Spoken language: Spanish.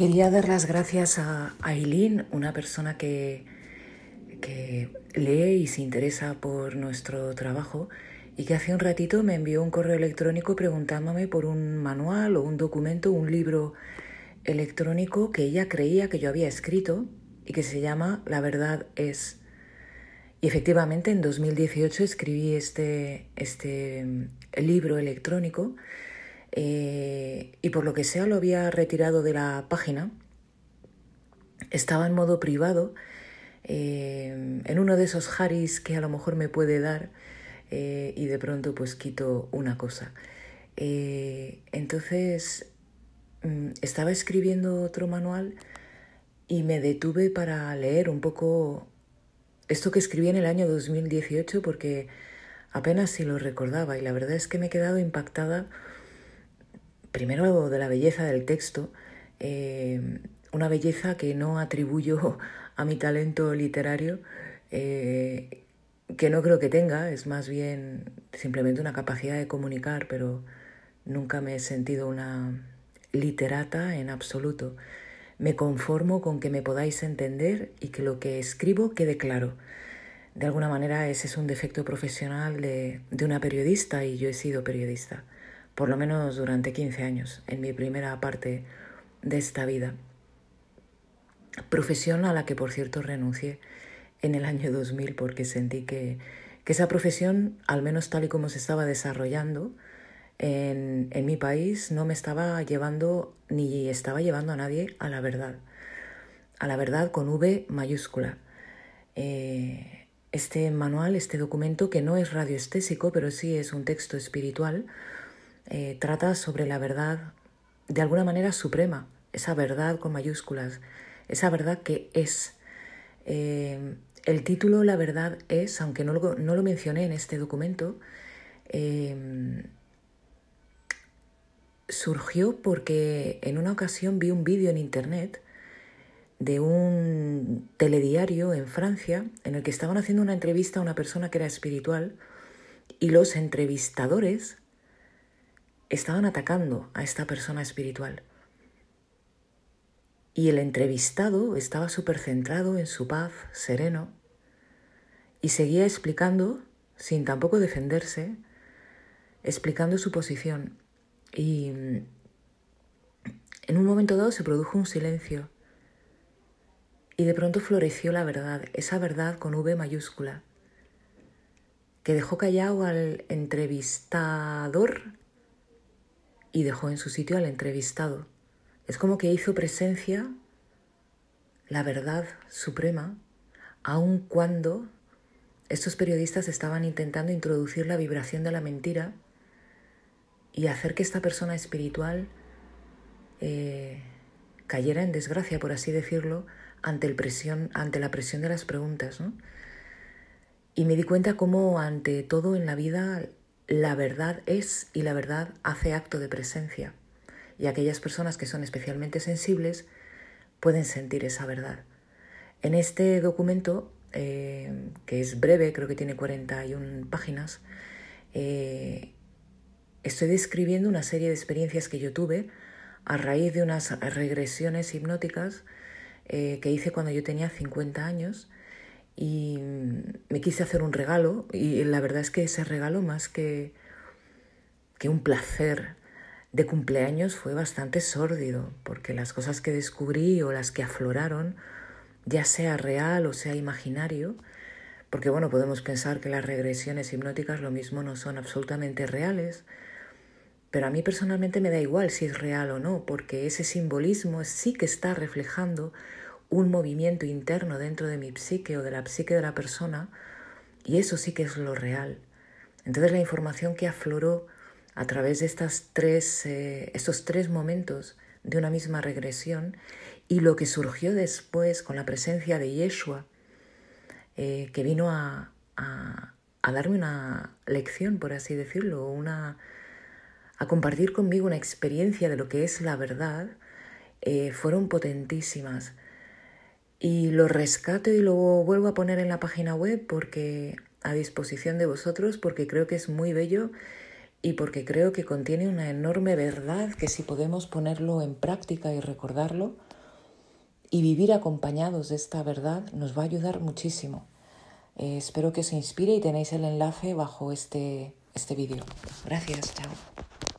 Quería dar las gracias a Aileen, una persona que, lee y se interesa por nuestro trabajo y que hace un ratito me envió un correo electrónico preguntándome por un manual o un documento, un libro electrónico que ella creía que yo había escrito y que se llama La verdad es. Y efectivamente en 2018 escribí este, este mm, libro electrónico eh, y por lo que sea lo había retirado de la página. Estaba en modo privado, eh, en uno de esos haris que a lo mejor me puede dar eh, y de pronto pues quito una cosa. entonces mm, estaba escribiendo otro manual y me detuve para leer un poco esto que escribí en el año 2018 porque apenas si lo recordaba y la verdad es que me he quedado impactada primero de la belleza del texto, eh, una belleza que no atribuyo a mi talento literario, eh, que no creo que tenga, es más bien simplemente una capacidad de comunicar, pero nunca me he sentido una literata en absoluto. Me conformo con que me podáis entender y que lo que escribo quede claro. De alguna manera ese es un defecto profesional de una periodista y yo he sido periodista por lo menos durante 15 años, en mi primera parte de esta vida. Profesión a la que, por cierto, renuncié en el año 2000 porque sentí que, que esa profesión, al menos tal y como se estaba desarrollando en, en mi país, no me estaba llevando ni estaba llevando a nadie a la verdad. A la verdad con V mayúscula. Eh, este manual, este documento, que no es radioestésico, pero sí es un texto espiritual, eh, trata sobre la verdad de alguna manera suprema, esa verdad con mayúsculas, esa verdad que es. Eh, el título La verdad es, aunque no lo, mencioné en este documento, eh, surgió porque en una ocasión vi un vídeo en internet de un telediario en Francia en el que estaban haciendo una entrevista a una persona que era espiritual y los entrevistadores estaban atacando a esta persona espiritual. Y el entrevistado estaba súper centrado en su paz, sereno, y seguía explicando, sin tampoco defenderse, explicando su posición. Y mm, en un momento dado se produjo un silencio. Y de pronto floreció la verdad, esa verdad con V mayúscula, que dejó callado al entrevistador y dejó en su sitio al entrevistado. Es como que hizo presencia la verdad suprema, aun cuando estos periodistas estaban intentando introducir la vibración de la mentira y hacer que esta persona espiritual eh, cayera en desgracia, por así decirlo, ante, el presión, ante la presión de las preguntas. Y me di cuenta cómo ante todo en la vida la verdad es y la verdad hace acto de presencia. Y aquellas personas que son especialmente sensibles pueden sentir esa verdad. En este documento, eh, que es breve, creo que tiene 41 páginas, eh, estoy describiendo una serie de experiencias que yo tuve a raíz de unas regresiones hipnóticas eh, que hice cuando yo tenía 50 años y mm, me quise hacer un regalo y la verdad es que ese regalo más que, que un placer de cumpleaños fue bastante sórdido porque las cosas que descubrí o las que afloraron, ya sea real o sea imaginario, porque bueno, podemos pensar que las regresiones hipnóticas lo mismo no son absolutamente reales, pero a mí personalmente me da igual si es real o no, porque ese simbolismo sí que está reflejando un movimiento interno dentro de mi psique o de la psique de la persona, y eso sí que es lo real. Entonces la información que afloró a través de estas tres, eh, estos tres momentos de una misma regresión y lo que surgió después con la presencia de Yeshua, eh, que vino a, darme una lección, por así decirlo, a compartir conmigo una experiencia de lo que es la verdad, eh, fueron potentísimas y lo rescato y lo vuelvo a poner en la página web porque a disposición de vosotros porque creo que es muy bello y porque creo que contiene una enorme verdad que si podemos ponerlo en práctica y recordarlo y vivir acompañados de esta verdad nos va a ayudar muchísimo. Eh, espero que os inspire y tenéis el enlace bajo este, este vídeo. Gracias, chao.